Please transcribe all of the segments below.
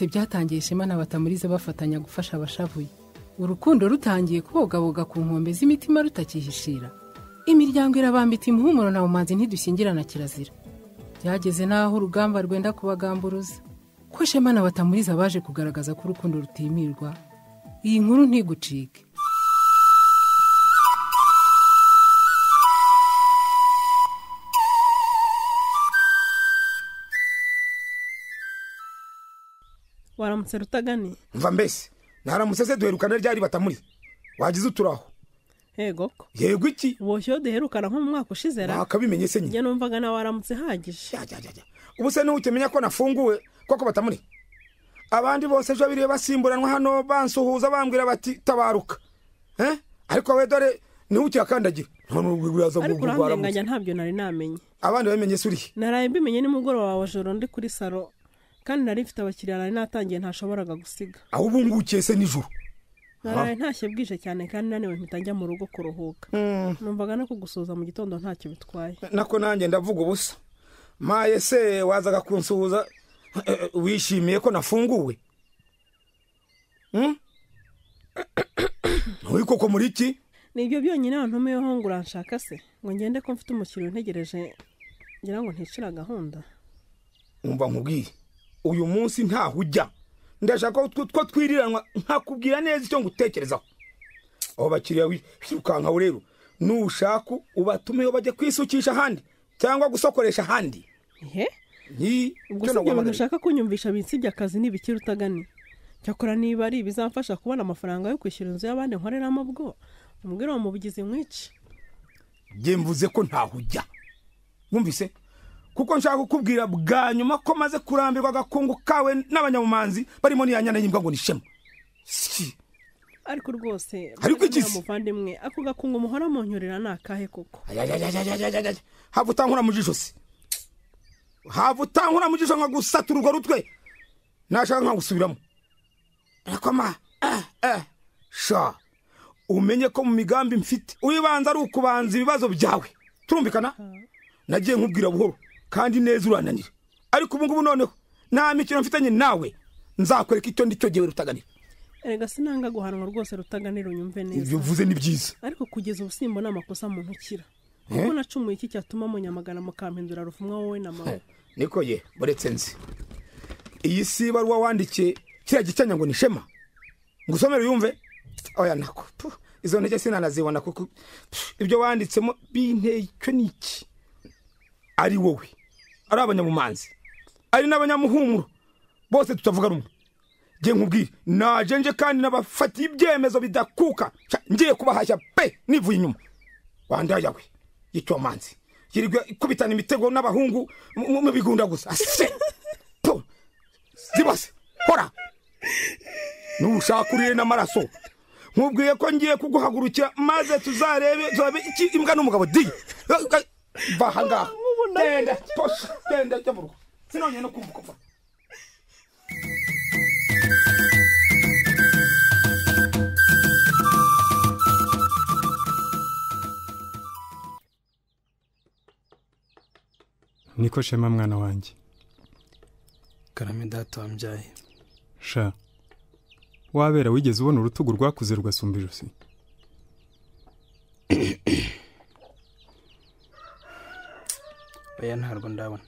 byose byatangiye ishema na bafatanya gufasha abashavuye urukundo rutangiye kubogaboga ku nkombe z'imitima rutakihishira imiryango irabambita impumuro na bumanzi ntidushyingirana kirazira byageze n'aho urugamba rwenda kubagamburuza ko shema na batamuriza baje kugaragaza ko urukundo rutimirwa iyi nkuru ntigucike waramutse rutagane mva mbese naramutse se duherukana ryari batamuri wagize uturaho yego ko yego iki woshyeho duherukana nko mu mwaka ushize wakabimenye se nyine numvaga nawe waramutse hagije ubu se ntukimenya ko nafunguwe koko batamuri abandi bose ejo biriwe basimburanwa hano bansuhuza bambwira bati tabaruka eh? ariko we dore niwe ukihakandagira none ariko urambenganya ntabyo nari namenye abandi babimenye se urihe nimugoroba wa joro ndi kuri saro kandi nari mfite abakiriya nari natangiye ntashoboraga gusiga aho ubungukiye se nijoro naraye ntashye bwije cyane kandi naniwe mpita njya mu rugo kuruhuka hmm. numvaga no kugusuhuza mu gitondo ntacyo bitwaye nako nanjye ndavuga ubusa maye se wazaga kunsuhuza eh, wishimiye ko nafunguwe nturi hmm? koko muri iki nibyo byonyine abantu ntumiyeho ngo uranshaka se ngo ngende ko mfite umukiriya untegereje ngira ngo nticire gahunda wumva nkubwiye uyu munsi ntaho ujya ndashaka ko twiriranwa nkakubwira neza icyo ngutekerezaho aho bakiriya wirukankaho rero nushaka ubatumeho bajya kwisukisha ahandi cyangwa gusokoresha ahandi gusa ibyo ushaka kunyumvisha binsibye akazi n'ibikira utagani cyakora niba ari ibizamfasha kubona amafaranga yo kwishyura inzu y'abandi nkoreramo bwo umubwira uwo mubugizi mwici mvuze ko ntaho ujya mwumvise kuko nshaka kukubwira bwa nyuma ko maze kurambirwa agakungu kawe n'abanyamumanzi barimo n'iya nyana ngo ni ariko rwose ariko igize muvandimwe ako gakungu muhora munyorera ni akahe koko hava utankura mu jisho se hava utankura mu jisho nka urwo rutwe nashaka nkagusubiramo ariko eh, eh, sha umenye ko mu migambi mfite uwibanza ari ukubanza ibibazo byawe turumvikana nagiye nkubwira buhoro kandi neza urananira ariko ubu ngubu noneho nta mikino mfitanye nawe nzakwereka icyo ndicyo gihe rutaganira erega sinanga guhanwa rwose rutaganira unyumve neza ibyo uvuze ni byiza ariko kugeza ubusimbo ni amakosa muntu ukira eh? kuko nacumuye iki cyatuma munyamagana mukampindura rufumwa wowe na mawe eh, niko ye uretse nzi iyi si ibaruwa wandikiye kiriya gicanya ngo ni shema ngo usomere uyumve oya nako izo ntege sinanazibona kuko ibyo wanditsemo binteye icyo ni iki ari wowe ari abanyabumanzi ari n'abanyamuhumuro bose tutavuga rumwe njye nkubwire naje nje kandi n'abafatiye ibyemezo bidakuka ngiye kubahashya pe nivuye inyuma wandaya we y'icyomanzi yirirwa ikubitana imitego n'abahungu mu bigunda gusa ase po zibase hora ntushakuriye n'amaraso nkubwiye ko ngiye kuguhagurukira maze tuzarebe turabe iki imbwa n'umugabo di eh, eh, va ahangaha genda posha genda jya mu rugo sinongeye no kumva uko niko shema mwana wanjye karame data wambyaye sha wabera wigeze ubona urutugu rwakuze rugasumba ijosi oya ntabwo ndabona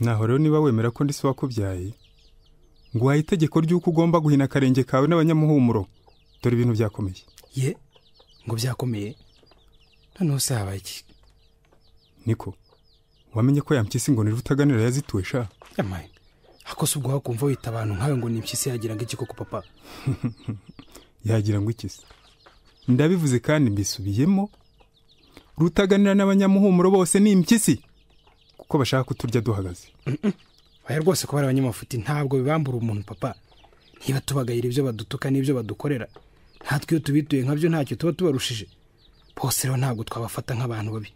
ntaho rero niba wemera ko ndi wakubyaye ngo uhaye itegeko ry'uko ugomba guhina akarenge kawe n'abanyamuhumuro dore ibintu byakomeye ye ngo byakomeye noneho usaba iki niko wamenye ko yampyisi ngo ni rutaganira yazituwe sha yamaye akose ubwo wakumva wita abantu nkawe ngo ni impyisi yagira ngo iki koko papa yagira ngo ikise ndabivuze kandi mbisubiyemo rutaganira n'abanyamuhumuro bose ni impyisi kuko bashaka kuturya duhagaze baya rwose ari abanyamafuti ntabwo bibambura umuntu papa niba tubagayira ibyo badutuka n'ibyo badukorera natwe iyo tubituye nkabyo ntacyo tuba tubarushije bose rero ntabwo twabafata nk'abantu babi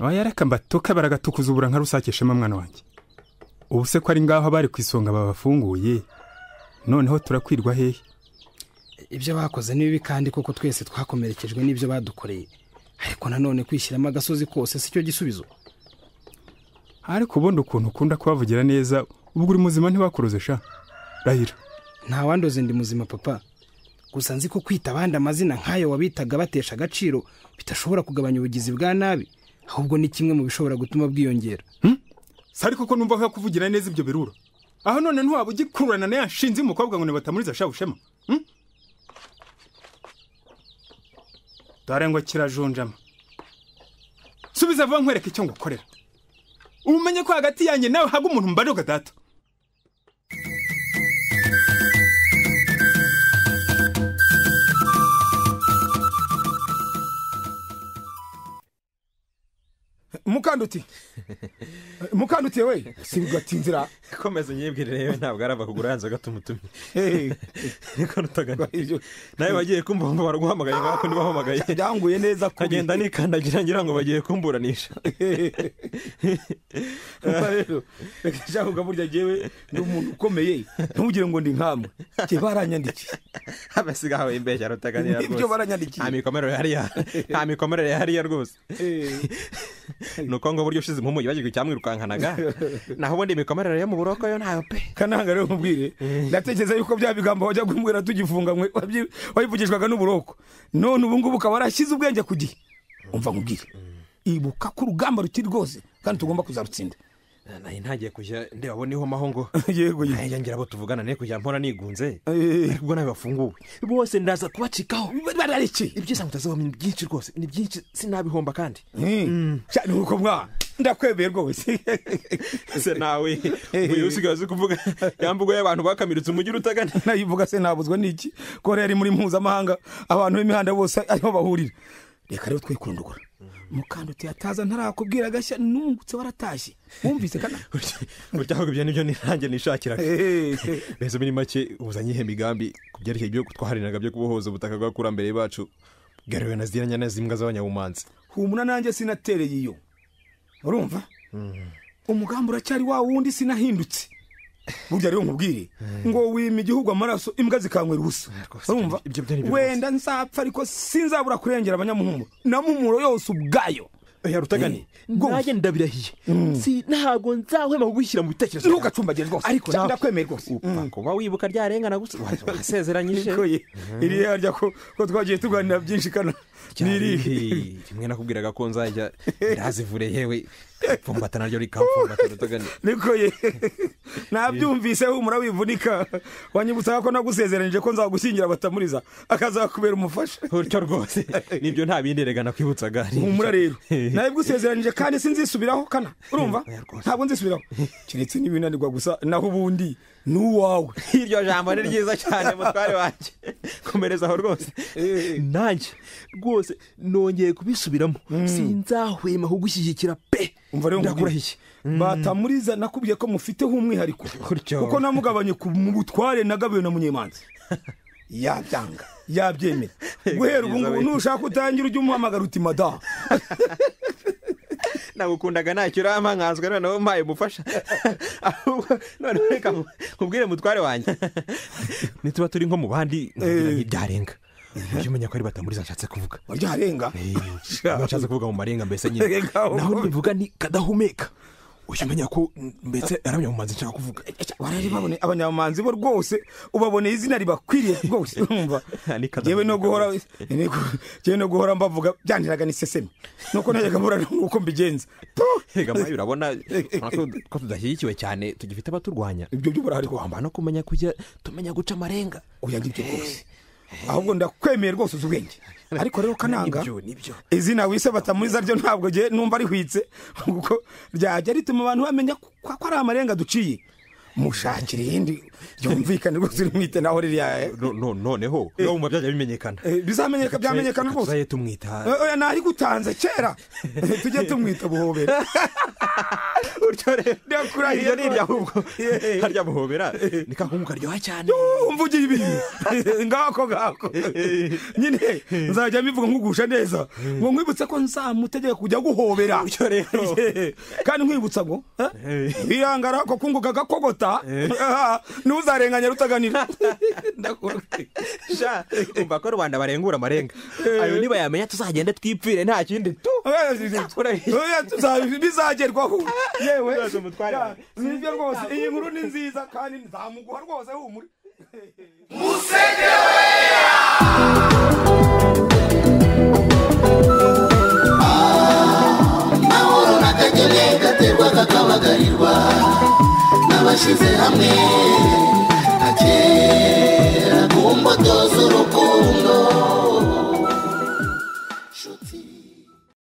bayareka mbatuka baragatukuza ubura nka rusake mwana wanjye ubu se ko ari ngaho bari ku isonga babafunguye noneho turakwirwa hehe ibyo bakoze ni bibi kandi kuko twese twakomerekejwe n'ibyo badukoreye ariko nanone kwishyiramo agasozi kose si cyo gisubizo ariko ubundi ukuntu ukunda kubavugira neza ubwo uri muzima ntibakuruze sha rahira nta ndi muzima papa gusa nzi ko kwita abandi amazina nk'ayo wabitaga batesha agaciro bidashobora kugabanya ubugizi bwa nabi ahubwo ni kimwe mu bishobora gutuma bwiyongera hmm? sari kuko numva nka kuvugira neza ibyo birura aho none ntiwaba ugikururana na ya nshinzi y'umukobwa ngo ntibatamuriza shabushema hmm? dore ngo kirajunjama subiza vuba nkwereke icyo ngukorera ubu ko hagati yanjye nawe haga umuntu mbaruka data mukanduti mukanduti we si bigatinzira komeza unyibwirire yewe ntabwo ari abakugura yanze gatuma utumye niko rutagana nawe bagiye kumva baraguhamagaye ah. nka kundi bahamagaye byanguye neza kubi nkagenda nikandagira ngira ngo bagiye kumburanisha reka nshaka kuvuga burya ngewe ni umuntu ukomeye ntugire ngo ndi nkamwe njye baranyandikiye abasiga hawe imbeshya rutaganira rwose nta mikomerere yariya nta mikomerere yariya rwose ni uko ngo buryo ushize impumuyi bagirwa icyamwirukankanaga naho ubundi imikomerere yo mu buroko yo ntayo pe kananga rero umubwire. Eh. ndatekereza yuko bya bigambo wajya kumubwira tugifunganywe wabivugishwaga n'uburoko none ubu ngubu ukaba warashyize ubwenge ku gihe umva nkubwire mm. ibuka ko urugamba rukiri rwose kandi tugomba kuzarutsinda nayo ntagiye kujya ndeba bo niho mahongo yego yego ngira abo tuvugana ne kujya mpora nigunze eh, eh, eh. ubwo nawe bafunguwe bose ndaza kubacikaho barareke ibyiza mutazaho ni byinshi rwose ni byinshi sinabihomba kandi mm. ni uko mwa ndakwemeye rwose se nawe uyu usigaye uzi kuvuga yambuga y'abantu bakamiritse umujyi utagana nayivuga se nabuzwa n'iki ko yari muri mpuzamahanga abantu b'imihanda bose ariho bahurira reka rero twikundugura mukanduti yataza ntarakubwira agashya nungutse waratashye wumvise kana gutyaho ibyo nibyo nirange nishakiraga mbese muri make uzanye ihe migambi ku byerekeye ibyo twaharaniraga byo kubohoza ubutaka bw'abakurambere bacu bwarewe na ziriya nyana z'imbwa z'abanyabumanzi humura nanjye sinatereye iyo urumva hmm. umugambi uracyari wa wundi sinahindutse burya rero nkubwire ngo wima igihugu amaraso imbwa zikanywera ubusa eh, wenda nzapfa ariko sinzabura kurengera abanyamuhumuro na muhumuro yose ubwayo eh, rutagane eh, nanjye ndabirahiye mm. ntabwo nzahwema kugushyira mu bitekerezo ntugacumbagire rwose ariko ndakwemeye rwose kuba mm. wibuka ryarengana gusa wasezeranyije iriya rya ko twagiye tuganira byinshi kano rimwe nakubwiraga ko nzajya ndazivure yewe pfumbata naryo rikamfumbata rutagane niko ye nabyumvise humura wivunika wanyibutsaga ko nagusezeranyije ko nzagushyingira batamuriza akazakubera umufasha utyo rwose nibyo nta bindi rega nakwibutsaga humura rero nawe kandi sinzisubiraho kana urumva ntabwo nzisubiraho keretse n'ibinanirwa gusa naho ubundi n'uwawe iryo jambo ni ryiza cyane mutware wanjye komereza aho rwose eh, eh. nanjye rwose rwose nongeye kubisubiramo mm. sinzahwema kugushyigikira pe ndakurahiye mm. batamuriza nakubwiye ko mufiteho umwihariko kuko namugabanye mu butware nagabiwe na munyemanza yabyanga yabyemera guhera ubu ngubu nushaka utangira ujye umuhamagara uti madamu nagukundaga ntacyo urampankanzwe noneho mpaye umufasha noneho reka nkubwire mutware wanjye ntituba turi nko mu bandi eh. nk'ibyarenga ujye umenya ko ari batamuriza nshatse kuvuga barya harenga eh, nshatse kuvuga mu marenga mbese nyine naho mbivuga ni kadahumeka ujya umenya ko mbese ari abanyamamanzi nshaka kuvuga bararibabone eh, eh, abanyamamanzi bo rwose ubaboneye izina ribakwiriye rwose urumva yewe no guhora yewe no guhora mbavuga byaniraga ni seseme nuko najyaga mbura nuko mbigenza reka urabona ko tudashyigikiwe cyane tugifite abaturwanya ibyo by'uburahari rwose no kumenya kujya tumenya guca amarenga uyagira ibyo rwose ahubwo ndakwemeye rwose uzi ubwenge ariko rero kananga izina wise batamuzi ryo ntabwo numva rihwitse kuko ryajya rituma abantu bamenya ko ari amarenga duciye mushakira irindi ryumvikane rwose rimwite naho ririya eh. noneho eh, niba mu byajya bimenyekana eh, bizamenyeka byamenyekana rwose tujye tumwita narigutanze kera tujye tumwita buhobera uryo ni irya ahubwo harya buhobera ni kakungu karyoha cyane wumva ugiye ibintu ngako ngako nyine nzajya mbivuga nkugusha neza ngo nkwibutse ko nzamutegeka kujya guhobera kandi nkwibutsa ngo birangara ko kunguka ruta eh. ntuzarenganye rutaganira umva ko rubanda barengura amarenga eh. ayo nibayamenya tuzagenda twipfire nta kindi eh, bizagerwaho yewe nibyo rwose iyi nkuru ni nziza kandi nzamuguha rwose humure musenyeri you.